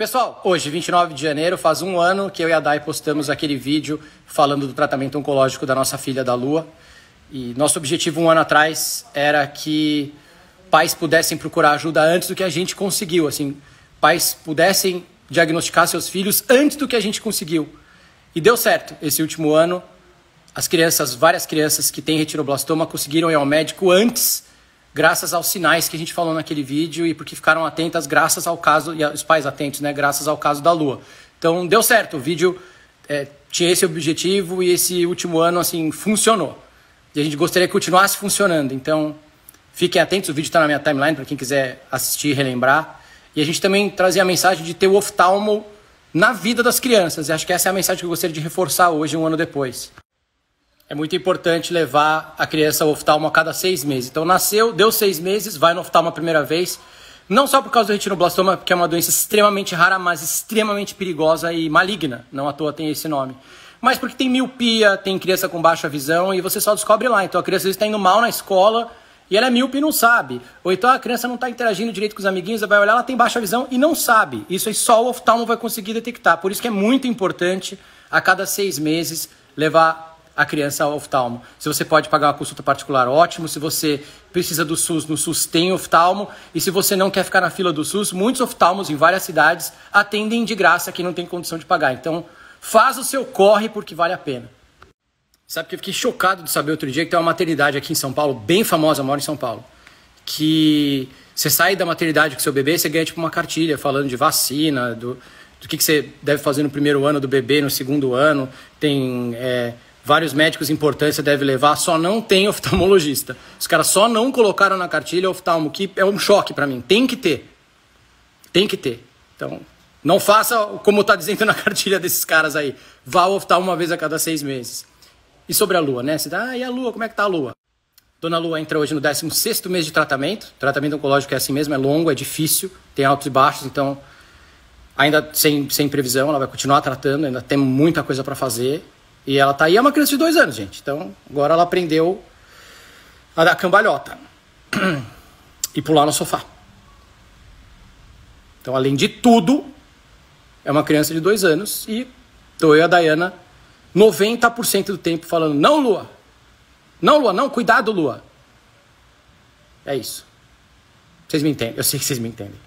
Pessoal, hoje, 29 de janeiro, faz um ano que eu e a Dai postamos aquele vídeo falando do tratamento oncológico da nossa filha da Lua. E nosso objetivo um ano atrás era que pais pudessem procurar ajuda antes do que a gente conseguiu, assim, pais pudessem diagnosticar seus filhos antes do que a gente conseguiu. E deu certo. Esse último ano, as crianças, várias crianças que têm retinoblastoma conseguiram ir ao médico antes graças aos sinais que a gente falou naquele vídeo e porque ficaram atentas graças ao caso, e os pais atentos, né? Graças ao caso da Lua. Então deu certo, o vídeo é, tinha esse objetivo e esse último ano, assim, funcionou. E a gente gostaria que continuasse funcionando. Então fiquem atentos, o vídeo está na minha timeline para quem quiser assistir, relembrar. E a gente também trazia a mensagem de ter o oftalmo na vida das crianças. E acho que essa é a mensagem que eu gostaria de reforçar hoje, um ano depois é muito importante levar a criança ao oftalmo a cada seis meses. Então, nasceu, deu seis meses, vai no oftalmo a primeira vez. Não só por causa do retinoblastoma, porque é uma doença extremamente rara, mas extremamente perigosa e maligna. Não à toa tem esse nome. Mas porque tem miopia, tem criança com baixa visão e você só descobre lá. Então, a criança às vezes está indo mal na escola e ela é míope e não sabe. Ou então a criança não está interagindo direito com os amiguinhos, vai olhar, ela tem baixa visão e não sabe. Isso aí só o oftalmo vai conseguir detectar. Por isso que é muito importante, a cada seis meses, levar a criança ao oftalmo. Se você pode pagar uma consulta particular, ótimo. Se você precisa do SUS, no SUS tem oftalmo. E se você não quer ficar na fila do SUS, muitos oftalmos em várias cidades atendem de graça quem não tem condição de pagar. Então, faz o seu corre porque vale a pena. Sabe que eu fiquei chocado de saber outro dia que tem uma maternidade aqui em São Paulo, bem famosa, mora em São Paulo, que você sai da maternidade com seu bebê, você ganha tipo uma cartilha falando de vacina, do, do que, que você deve fazer no primeiro ano do bebê, no segundo ano, tem é, vários médicos importância deve levar, só não tem oftalmologista. Os caras só não colocaram na cartilha oftalmo, que é um choque para mim. Tem que ter. Tem que ter. Então, não faça como está dizendo na cartilha desses caras aí. Vá ao oftalmo uma vez a cada seis meses. E sobre a lua, né? Você dá, tá, ah, e a lua, como é que tá a lua? Dona Lua entra hoje no 16º mês de tratamento. O tratamento oncológico é assim mesmo, é longo, é difícil, tem altos e baixos, então ainda sem, sem previsão, ela vai continuar tratando, ainda tem muita coisa para fazer. E ela tá aí, é uma criança de dois anos, gente. Então, agora ela aprendeu a dar cambalhota e pular no sofá. Então, além de tudo, é uma criança de dois anos e tô eu e a Dayana 90% do tempo falando: não, Lua, não, Lua, não, cuidado, Lua. É isso. Vocês me entendem, eu sei que vocês me entendem.